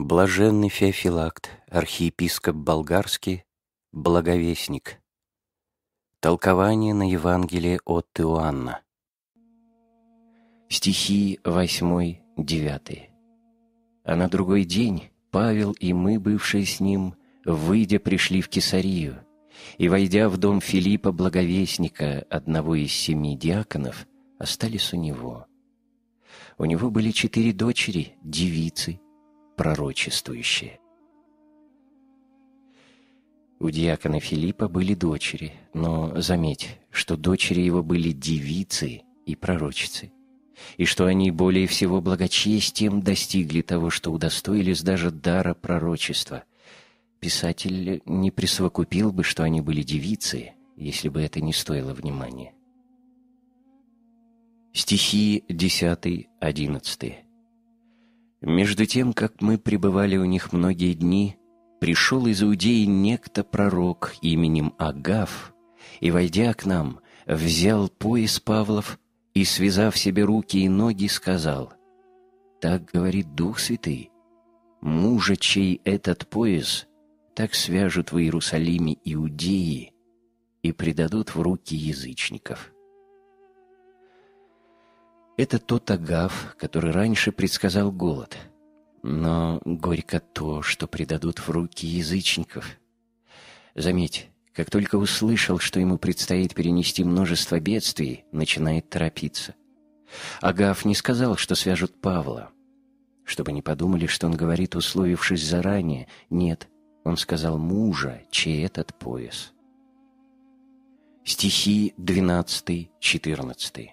Блаженный Феофилакт, архиепископ болгарский, благовестник. Толкование на Евангелие от Иоанна. Стихи 8-9. А на другой день Павел и мы, бывшие с ним, выйдя, пришли в Кесарию, и, войдя в дом Филиппа Благовестника, одного из семи диаконов, остались у него. У него были четыре дочери, девицы, пророчествующие. У диакона Филиппа были дочери, но заметь, что дочери его были девицы и пророчицы, и что они более всего благочестием достигли того, что удостоились даже дара пророчества. Писатель не присовокупил бы, что они были девицы, если бы это не стоило внимания. Стихи 10-11 между тем, как мы пребывали у них многие дни, пришел из Иудеи некто пророк именем Агав, и, войдя к нам, взял пояс Павлов и, связав себе руки и ноги, сказал, «Так говорит Дух Святый, мужа, чей этот пояс, так свяжут в Иерусалиме иудеи и предадут в руки язычников». Это тот агав, который раньше предсказал голод. Но горько то, что предадут в руки язычников. Заметь, как только услышал, что ему предстоит перенести множество бедствий, начинает торопиться. Агав не сказал, что свяжут Павла. Чтобы не подумали, что он говорит, условившись заранее. Нет, он сказал мужа, чей этот пояс. Стихи 12-14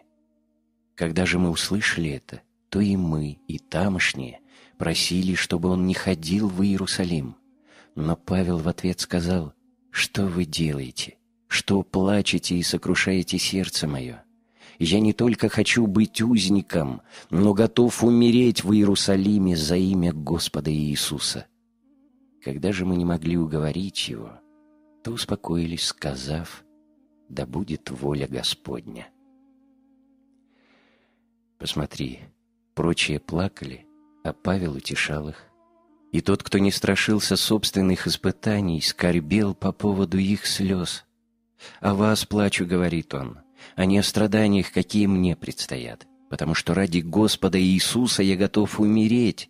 когда же мы услышали это, то и мы, и тамошние просили, чтобы он не ходил в Иерусалим. Но Павел в ответ сказал, «Что вы делаете? Что плачете и сокрушаете сердце мое? Я не только хочу быть узником, но готов умереть в Иерусалиме за имя Господа Иисуса». Когда же мы не могли уговорить его, то успокоились, сказав, «Да будет воля Господня». Посмотри, прочие плакали, а Павел утешал их. И тот, кто не страшился собственных испытаний, скорбел по поводу их слез. «О вас плачу», — говорит он, — «а не о страданиях, какие мне предстоят, потому что ради Господа Иисуса я готов умереть».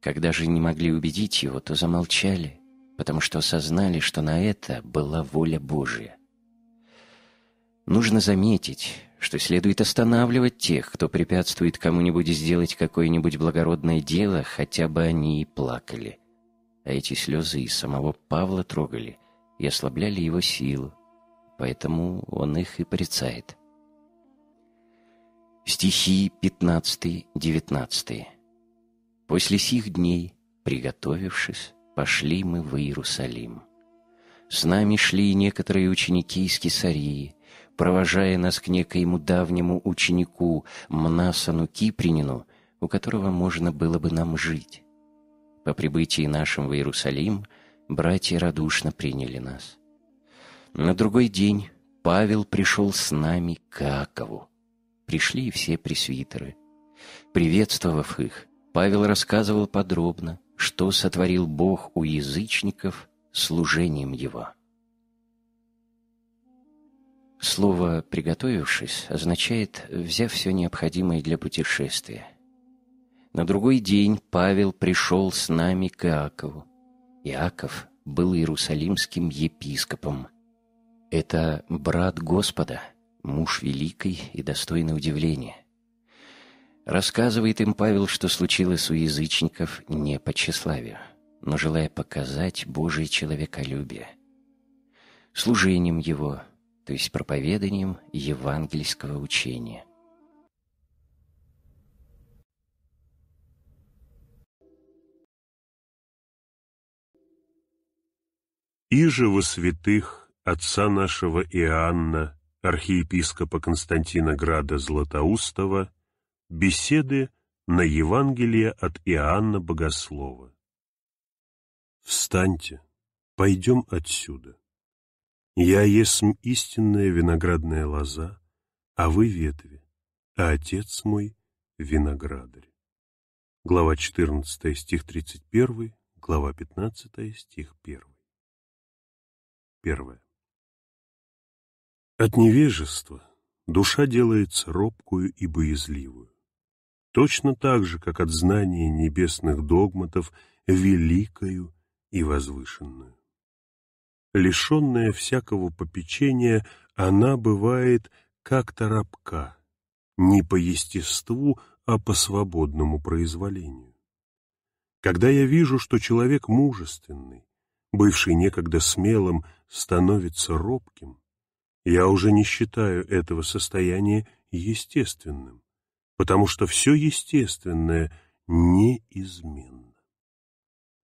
Когда же не могли убедить его, то замолчали, потому что осознали, что на это была воля Божья. Нужно заметить, что следует останавливать тех, кто препятствует кому-нибудь сделать какое-нибудь благородное дело, хотя бы они и плакали. А эти слезы и самого Павла трогали и ослабляли его силу, поэтому он их и порицает. Стихи 15-19 «После сих дней, приготовившись, пошли мы в Иерусалим. С нами шли некоторые ученики из Кесарии, провожая нас к некоему давнему ученику Мнасану Кипринину, у которого можно было бы нам жить. По прибытии нашим в Иерусалим братья радушно приняли нас. На другой день Павел пришел с нами к Акову. Пришли и все пресвитеры. Приветствовав их, Павел рассказывал подробно, что сотворил Бог у язычников служением его. Слово «приготовившись» означает «взяв все необходимое для путешествия». На другой день Павел пришел с нами к Иакову. Иаков был иерусалимским епископом. Это брат Господа, муж великой и достойный удивления. Рассказывает им Павел, что случилось у язычников не по тщеславию, но желая показать Божие человеколюбие. Служением его – то есть проповеданием евангельского учения. «Иже во святых отца нашего Иоанна, архиепископа Константина Града Златоустова, беседы на Евангелие от Иоанна Богослова. Встаньте, пойдем отсюда. Я есть истинная виноградная лоза, а вы ветви, а отец мой — виноградарь. Глава 14, стих 31, глава 15, стих 1. Первое. От невежества душа делается робкую и боязливую. Точно так же, как от знания небесных догматов великою и возвышенную лишенная всякого попечения, она бывает как-то рабка, не по естеству, а по свободному произволению. Когда я вижу, что человек мужественный, бывший некогда смелым, становится робким, я уже не считаю этого состояния естественным, потому что все естественное неизменно.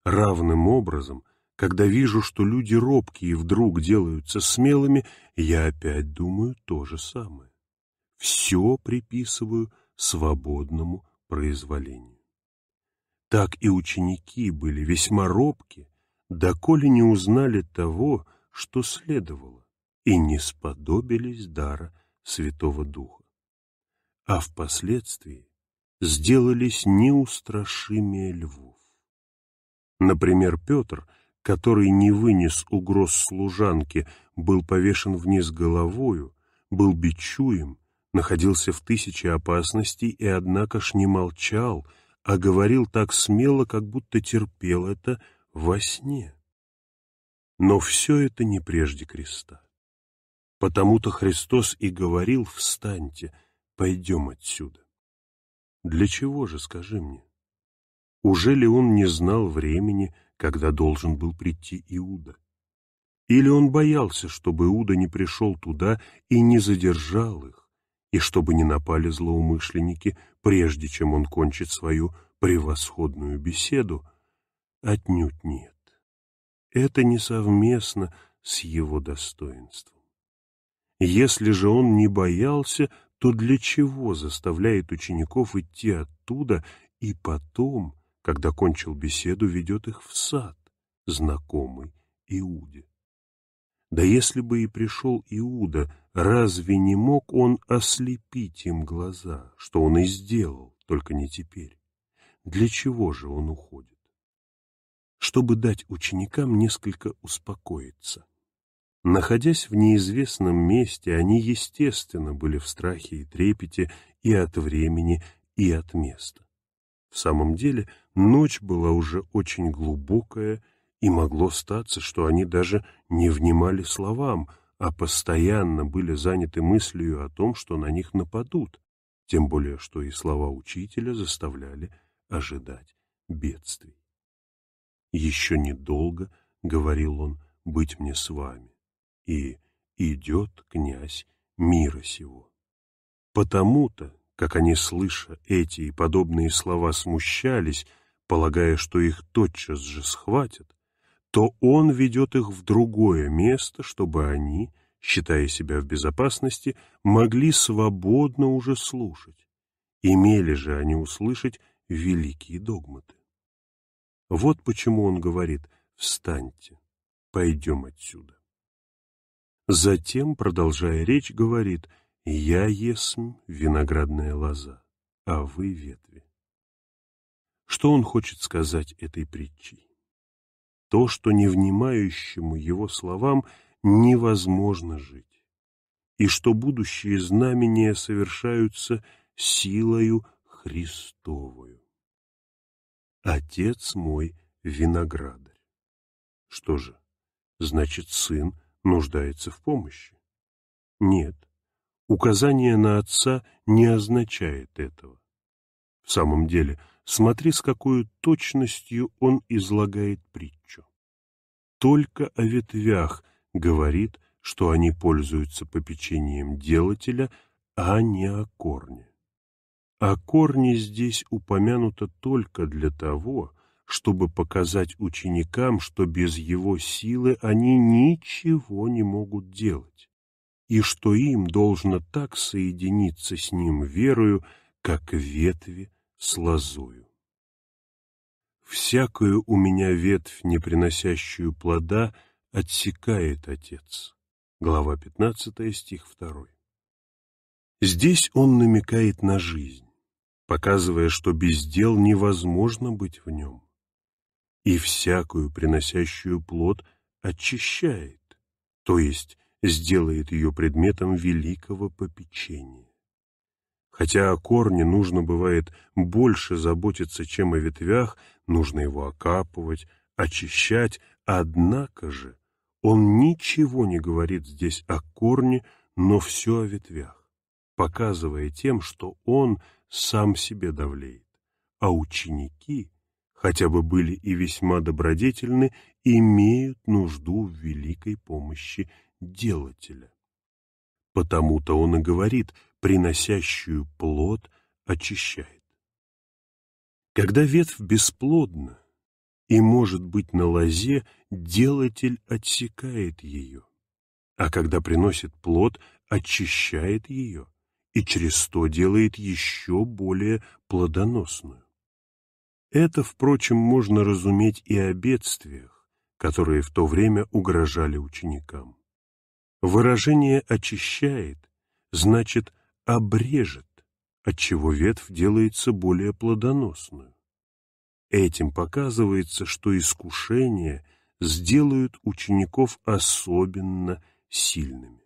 Равным образом — когда вижу, что люди робкие вдруг делаются смелыми, я опять думаю то же самое. Все приписываю свободному произволению. Так и ученики были весьма робки, доколе не узнали того, что следовало, и не сподобились дара Святого Духа. А впоследствии сделались неустрашимее львов. Например, Петр — который не вынес угроз служанки, был повешен вниз головою, был бичуем, находился в тысяче опасностей и, однако ж, не молчал, а говорил так смело, как будто терпел это во сне. Но все это не прежде креста. Потому-то Христос и говорил «Встаньте, пойдем отсюда». Для чего же, скажи мне? Уже ли он не знал времени, когда должен был прийти Иуда. Или он боялся, чтобы Иуда не пришел туда и не задержал их, и чтобы не напали злоумышленники, прежде чем он кончит свою превосходную беседу? Отнюдь нет. Это не совместно с его достоинством. Если же он не боялся, то для чего заставляет учеников идти оттуда и потом когда кончил беседу, ведет их в сад, знакомый Иуде. Да если бы и пришел Иуда, разве не мог он ослепить им глаза, что он и сделал, только не теперь? Для чего же он уходит? Чтобы дать ученикам несколько успокоиться. Находясь в неизвестном месте, они, естественно, были в страхе и трепете и от времени, и от места. В самом деле, Ночь была уже очень глубокая, и могло статься, что они даже не внимали словам, а постоянно были заняты мыслью о том, что на них нападут, тем более что и слова учителя заставляли ожидать бедствий. «Еще недолго, — говорил он, — быть мне с вами, и идет князь мира сего». Потому-то, как они, слыша эти и подобные слова, смущались, полагая, что их тотчас же схватят, то он ведет их в другое место, чтобы они, считая себя в безопасности, могли свободно уже слушать. Имели же они услышать великие догматы. Вот почему он говорит «Встаньте, пойдем отсюда». Затем, продолжая речь, говорит «Я есмь виноградная лоза, а вы ветви». Что он хочет сказать этой притчей? То, что невнимающему его словам невозможно жить, и что будущие знамения совершаются силою Христовую. Отец мой виноградарь. Что же, значит, сын нуждается в помощи? Нет, указание на отца не означает этого. В самом деле, Смотри, с какой точностью он излагает притчу. Только о ветвях говорит, что они пользуются попечением делателя, а не о корне. О а корне здесь упомянуто только для того, чтобы показать ученикам, что без его силы они ничего не могут делать, и что им должно так соединиться с ним верою, как ветви с лозою. «Всякую у меня ветвь, не приносящую плода, отсекает Отец». Глава 15, стих 2. Здесь он намекает на жизнь, показывая, что без дел невозможно быть в нем. И всякую, приносящую плод, очищает, то есть сделает ее предметом великого попечения. Хотя о корне нужно бывает больше заботиться, чем о ветвях, нужно его окапывать, очищать, однако же он ничего не говорит здесь о корне, но все о ветвях, показывая тем, что он сам себе давлеет, а ученики, хотя бы были и весьма добродетельны, имеют нужду в великой помощи делателя. Потому-то он и говорит, приносящую плод очищает. Когда ветвь бесплодна и может быть на лозе, делатель отсекает ее, а когда приносит плод, очищает ее и через то делает еще более плодоносную. Это, впрочем, можно разуметь и о бедствиях, которые в то время угрожали ученикам. Выражение «очищает» значит «обрежет», отчего ветвь делается более плодоносную. Этим показывается, что искушения сделают учеников особенно сильными.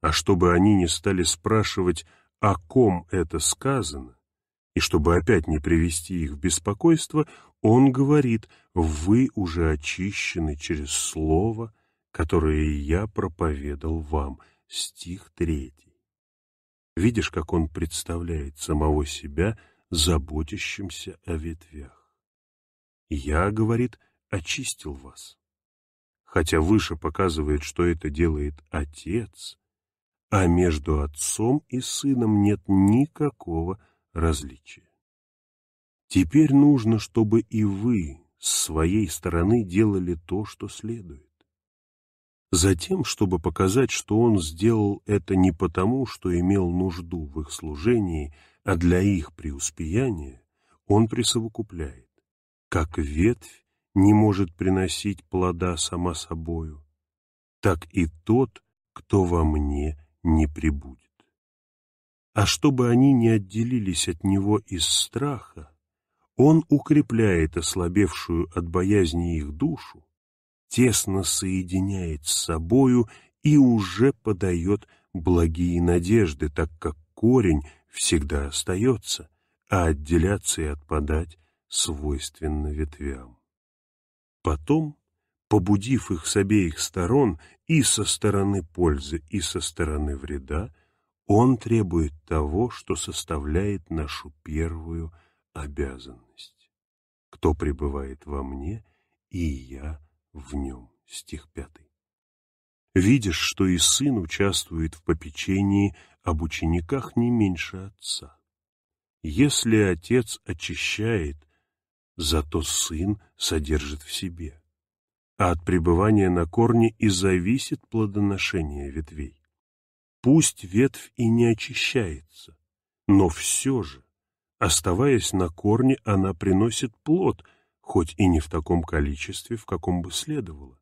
А чтобы они не стали спрашивать, о ком это сказано, и чтобы опять не привести их в беспокойство, он говорит «Вы уже очищены через Слово, которые я проповедал вам». Стих третий. Видишь, как он представляет самого себя, заботящимся о ветвях. «Я, — говорит, — очистил вас». Хотя выше показывает, что это делает Отец, а между Отцом и Сыном нет никакого различия. Теперь нужно, чтобы и вы с своей стороны делали то, что следует. Затем, чтобы показать, что он сделал это не потому, что имел нужду в их служении, а для их преуспеяния, он присовокупляет, как ветвь не может приносить плода сама собою, так и тот, кто во мне не прибудет. А чтобы они не отделились от него из страха, он укрепляет ослабевшую от боязни их душу тесно соединяет с собою и уже подает благие надежды, так как корень всегда остается, а отделяться и отпадать свойственно ветвям. Потом, побудив их с обеих сторон и со стороны пользы, и со стороны вреда, он требует того, что составляет нашу первую обязанность. Кто пребывает во мне, и я в нем. Стих 5. Видишь, что и сын участвует в попечении об учениках не меньше отца. Если отец очищает, зато сын содержит в себе. А от пребывания на корне и зависит плодоношение ветвей. Пусть ветвь и не очищается, но все же, оставаясь на корне, она приносит плод — хоть и не в таком количестве, в каком бы следовало,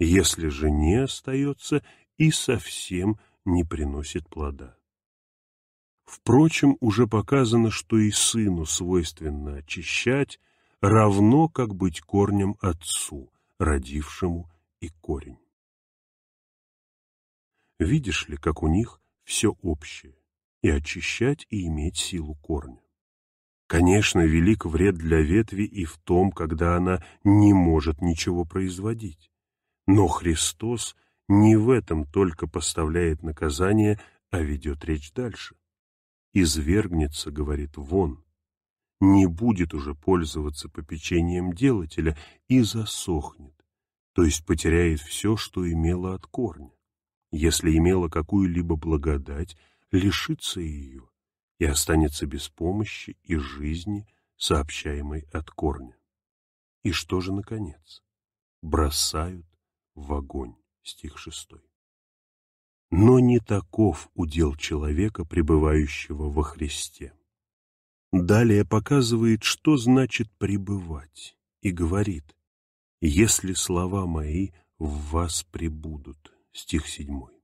если же не остается и совсем не приносит плода. Впрочем, уже показано, что и сыну свойственно очищать, равно как быть корнем отцу, родившему и корень. Видишь ли, как у них все общее, и очищать, и иметь силу корня. Конечно, велик вред для ветви и в том, когда она не может ничего производить. Но Христос не в этом только поставляет наказание, а ведет речь дальше. «Извергнется, — говорит, — вон, не будет уже пользоваться попечением делателя и засохнет, то есть потеряет все, что имело от корня. Если имела какую-либо благодать, лишится ее и останется без помощи и жизни, сообщаемой от корня. И что же, наконец? Бросают в огонь, стих шестой. Но не таков удел человека, пребывающего во Христе. Далее показывает, что значит «пребывать», и говорит, «Если слова мои в вас пребудут», стих седьмой.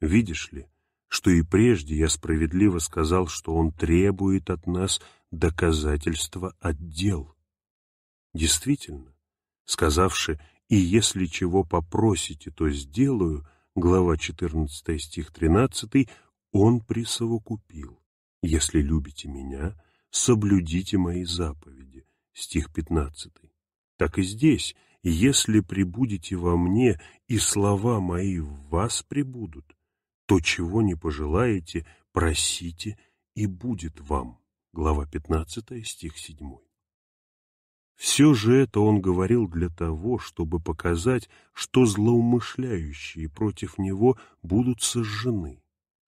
Видишь ли, что и прежде я справедливо сказал, что он требует от нас доказательства от дел. Действительно, сказавши «И если чего попросите, то сделаю», глава 14 стих 13, он присовокупил «Если любите меня, соблюдите мои заповеди», стих 15. Так и здесь, если прибудете во мне, и слова мои в вас прибудут, то, чего не пожелаете, просите, и будет вам. Глава 15, стих 7. Все же это он говорил для того, чтобы показать, что злоумышляющие против него будут сожжены,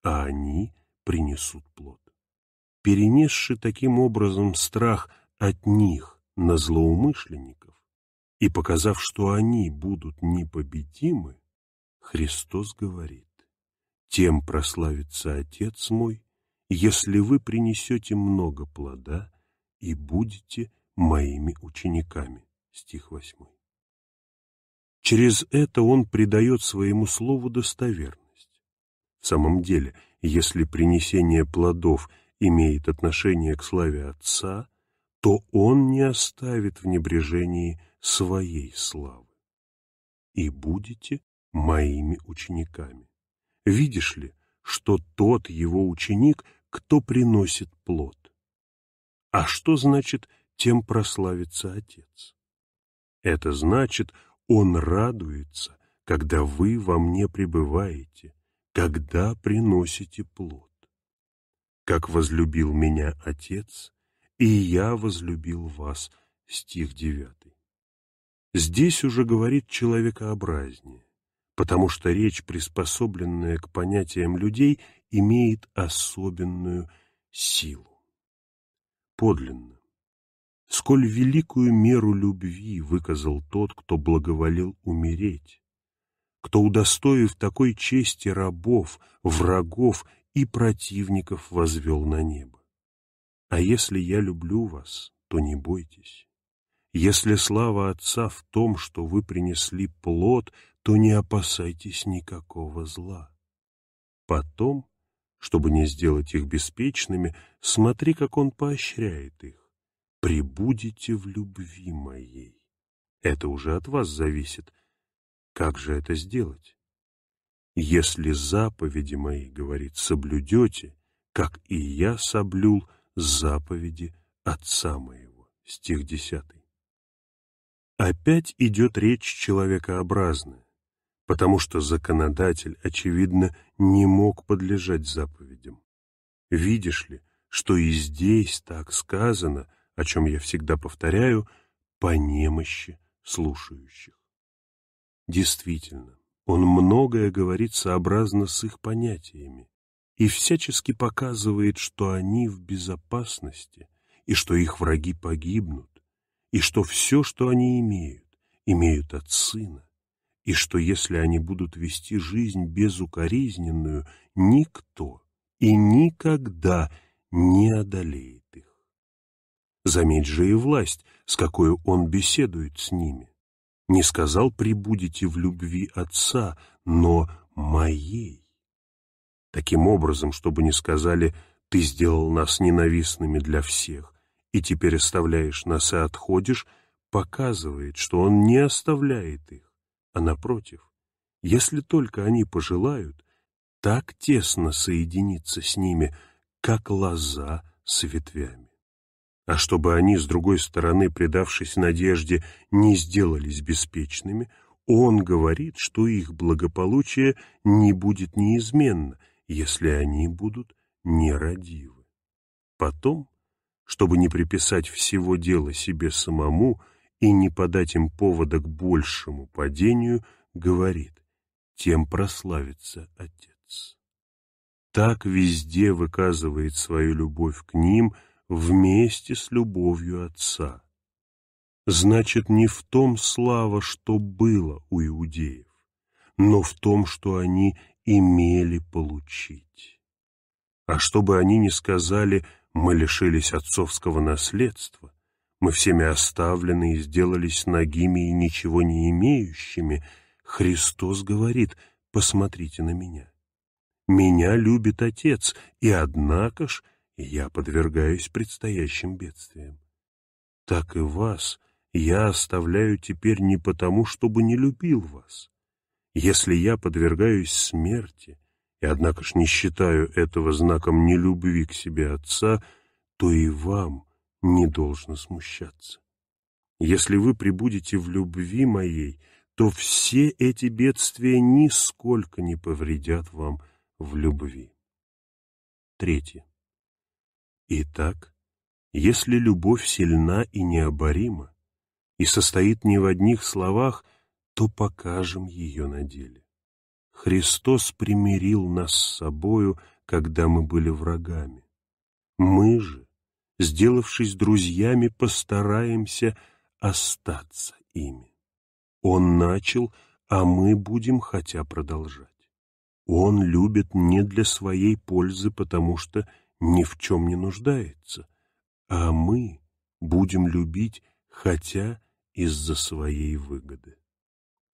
а они принесут плод. Перенесши таким образом страх от них на злоумышленников и показав, что они будут непобедимы, Христос говорит, тем прославится Отец мой, если вы принесете много плода и будете моими учениками. Стих 8. Через это он придает своему слову достоверность. В самом деле, если принесение плодов имеет отношение к славе Отца, то он не оставит в небрежении своей славы. И будете моими учениками. Видишь ли, что тот его ученик, кто приносит плод. А что значит «тем прославится Отец»? Это значит, Он радуется, когда вы во мне пребываете, когда приносите плод. Как возлюбил меня Отец, и я возлюбил вас, стих 9. Здесь уже говорит человекообразнее потому что речь, приспособленная к понятиям людей, имеет особенную силу. Подлинно. Сколь великую меру любви выказал тот, кто благоволил умереть, кто, удостоив такой чести рабов, врагов и противников, возвел на небо. А если я люблю вас, то не бойтесь. Если слава Отца в том, что вы принесли плод, то не опасайтесь никакого зла. Потом, чтобы не сделать их беспечными, смотри, как он поощряет их. «Прибудете в любви моей». Это уже от вас зависит. Как же это сделать? «Если заповеди мои, — говорит, — соблюдете, как и я соблюл заповеди Отца моего». Стих 10. Опять идет речь человекообразная, потому что законодатель, очевидно, не мог подлежать заповедям. Видишь ли, что и здесь так сказано, о чем я всегда повторяю, по немощи слушающих. Действительно, он многое говорит сообразно с их понятиями и всячески показывает, что они в безопасности и что их враги погибнут, и что все, что они имеют, имеют от сына и что если они будут вести жизнь безукоризненную, никто и никогда не одолеет их. Заметь же и власть, с какой он беседует с ними. Не сказал «прибудете в любви Отца», но «моей». Таким образом, чтобы не сказали «ты сделал нас ненавистными для всех», и теперь оставляешь нас и отходишь, показывает, что он не оставляет их а напротив, если только они пожелают, так тесно соединиться с ними, как лоза с ветвями. А чтобы они, с другой стороны, предавшись надежде, не сделались беспечными, он говорит, что их благополучие не будет неизменно, если они будут нерадивы. Потом, чтобы не приписать всего дела себе самому, и не подать им повода к большему падению, говорит, тем прославится Отец. Так везде выказывает свою любовь к ним вместе с любовью Отца. Значит, не в том слава, что было у иудеев, но в том, что они имели получить. А чтобы они не сказали «мы лишились отцовского наследства», мы всеми оставлены и сделались нагими и ничего не имеющими, Христос говорит, посмотрите на меня. Меня любит Отец, и однако ж я подвергаюсь предстоящим бедствиям. Так и вас я оставляю теперь не потому, чтобы не любил вас. Если я подвергаюсь смерти, и однако ж не считаю этого знаком нелюбви к себе Отца, то и вам — не должно смущаться. Если вы прибудете в любви моей, то все эти бедствия нисколько не повредят вам в любви. Третье. Итак, если любовь сильна и необорима, и состоит не в одних словах, то покажем ее на деле. Христос примирил нас с собою, когда мы были врагами. Мы же сделавшись друзьями, постараемся остаться ими. Он начал, а мы будем хотя продолжать. Он любит не для своей пользы, потому что ни в чем не нуждается, а мы будем любить, хотя из-за своей выгоды.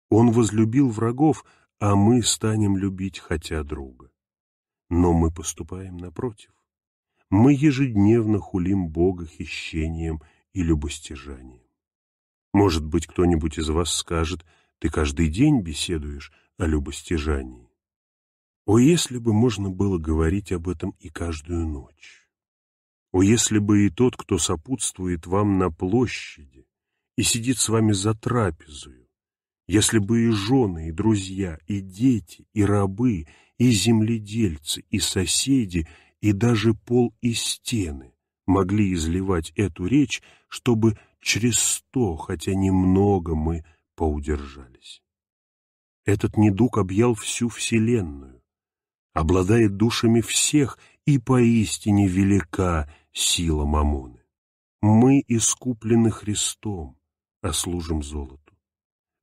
Он возлюбил врагов, а мы станем любить хотя друга. Но мы поступаем напротив мы ежедневно хулим Бога хищением и любостяжанием. Может быть, кто-нибудь из вас скажет, ты каждый день беседуешь о любостяжании. О, если бы можно было говорить об этом и каждую ночь! О, если бы и тот, кто сопутствует вам на площади и сидит с вами за трапезою, если бы и жены, и друзья, и дети, и рабы, и земледельцы, и соседи, и даже пол и стены могли изливать эту речь, чтобы через сто, хотя немного, мы поудержались. Этот недуг объял всю Вселенную, обладает душами всех, и поистине велика сила Мамоны. Мы искуплены Христом, а служим золоту.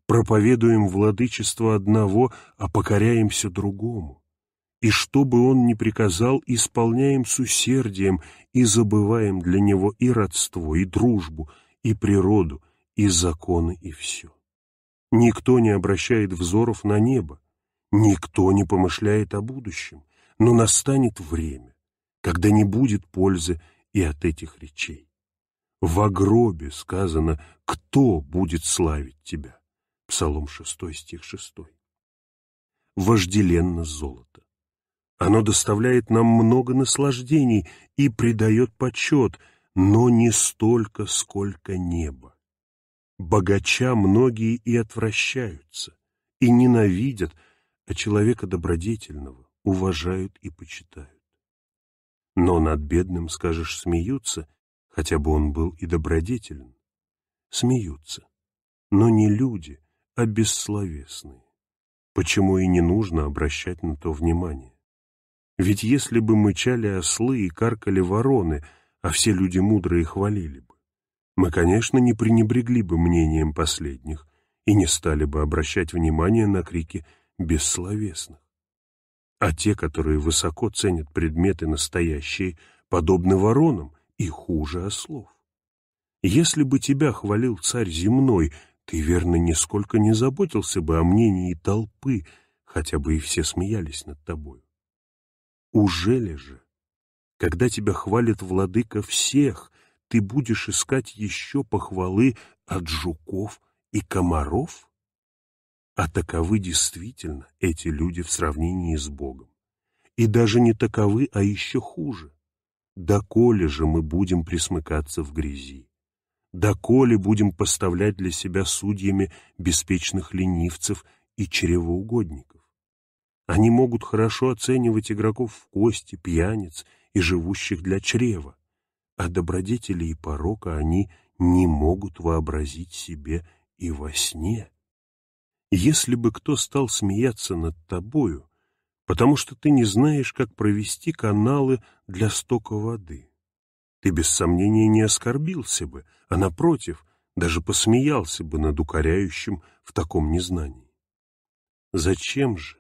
Проповедуем владычество одного, а покоряемся другому и что бы он ни приказал, исполняем с усердием и забываем для него и родство, и дружбу, и природу, и законы, и все. Никто не обращает взоров на небо, никто не помышляет о будущем, но настанет время, когда не будет пользы и от этих речей. В гробе сказано, кто будет славить тебя» Псалом 6, стих 6. Вожделенно золото. Оно доставляет нам много наслаждений и придает почет, но не столько, сколько небо. Богача многие и отвращаются, и ненавидят, а человека добродетельного уважают и почитают. Но над бедным, скажешь, смеются, хотя бы он был и добродетелен. Смеются, но не люди, а бессловесные. Почему и не нужно обращать на то внимание? Ведь если бы мычали ослы и каркали вороны, а все люди мудрые хвалили бы, мы, конечно, не пренебрегли бы мнением последних и не стали бы обращать внимание на крики бессловесных. А те, которые высоко ценят предметы настоящие, подобны воронам и хуже ослов. Если бы тебя хвалил царь земной, ты, верно, нисколько не заботился бы о мнении толпы, хотя бы и все смеялись над тобой. Ужели же, когда тебя хвалит владыка всех, ты будешь искать еще похвалы от жуков и комаров? А таковы действительно эти люди в сравнении с Богом. И даже не таковы, а еще хуже. Доколе же мы будем присмыкаться в грязи? Доколе будем поставлять для себя судьями беспечных ленивцев и чревоугодников? Они могут хорошо оценивать игроков в кости, пьяниц и живущих для чрева, а добродетели и порока они не могут вообразить себе и во сне. Если бы кто стал смеяться над тобою, потому что ты не знаешь, как провести каналы для стока воды, ты без сомнения не оскорбился бы, а, напротив, даже посмеялся бы над укоряющим в таком незнании. Зачем же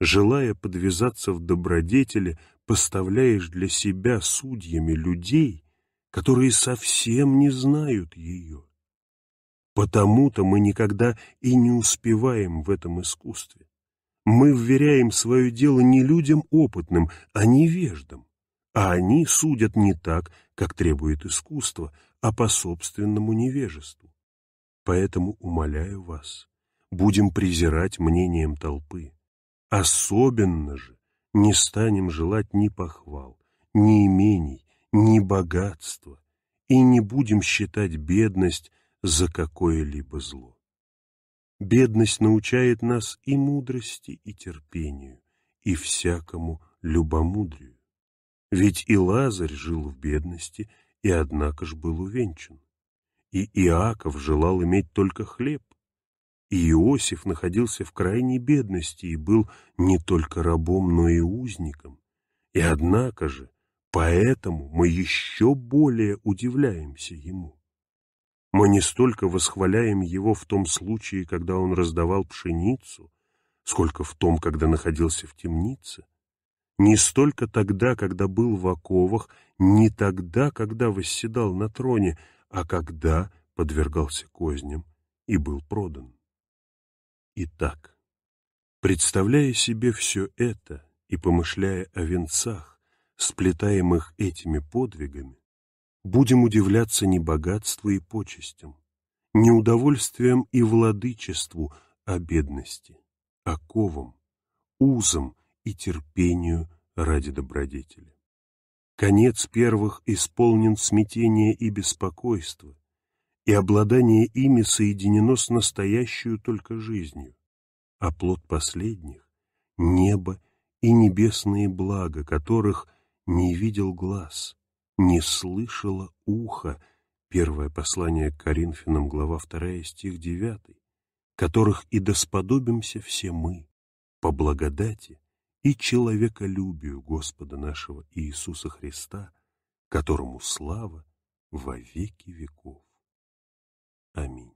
желая подвязаться в добродетели, поставляешь для себя судьями людей, которые совсем не знают ее. Потому-то мы никогда и не успеваем в этом искусстве. Мы вверяем свое дело не людям опытным, а невеждам, а они судят не так, как требует искусство, а по собственному невежеству. Поэтому умоляю вас, будем презирать мнением толпы, Особенно же не станем желать ни похвал, ни имений, ни богатства, и не будем считать бедность за какое-либо зло. Бедность научает нас и мудрости, и терпению, и всякому любомудрию. Ведь и Лазарь жил в бедности, и однако ж был увенчан. И Иаков желал иметь только хлеб, и Иосиф находился в крайней бедности и был не только рабом, но и узником. И однако же, поэтому мы еще более удивляемся ему. Мы не столько восхваляем его в том случае, когда он раздавал пшеницу, сколько в том, когда находился в темнице. Не столько тогда, когда был в оковах, не тогда, когда восседал на троне, а когда подвергался козням и был продан. Итак, представляя себе все это и помышляя о венцах, сплетаемых этими подвигами, будем удивляться не богатству и почестям, не удовольствием и владычеству, а бедности, оковам, узам и терпению ради добродетели. Конец первых исполнен смятения и беспокойства, и обладание ими соединено с настоящую только жизнью, а плод последних — небо и небесные блага, которых не видел глаз, не слышало ухо, первое послание к Коринфянам, глава 2, стих 9, которых и досподобимся все мы, по благодати и человеколюбию Господа нашего Иисуса Христа, которому слава во веки веков. ami.